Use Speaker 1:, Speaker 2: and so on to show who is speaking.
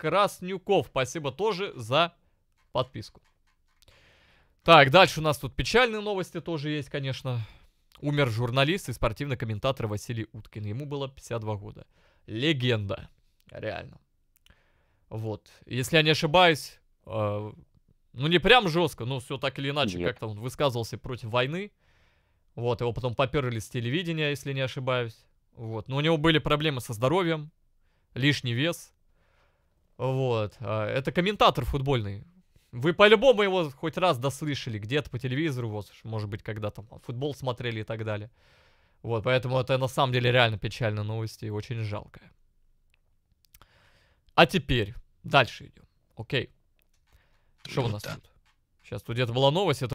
Speaker 1: Краснюков. Спасибо тоже за подписку. Так, дальше у нас тут печальные новости тоже есть, конечно. Умер журналист и спортивный комментатор Василий Уткин. Ему было 52 года. Легенда. Реально. Вот. Если я не ошибаюсь, э, ну не прям жестко, но все так или иначе, как-то он высказывался против войны. Вот, его потом поперли с телевидения, если не ошибаюсь. Вот. Но у него были проблемы со здоровьем, лишний вес. Вот. А, это комментатор футбольный. Вы по-любому его хоть раз дослышали где-то по телевизору, вот, может быть, когда там футбол смотрели и так далее. Вот, поэтому это на самом деле реально печальная новость и очень жалкая. А теперь дальше идем. Окей. Что ну у нас тут? Сейчас тут где-то была новость, это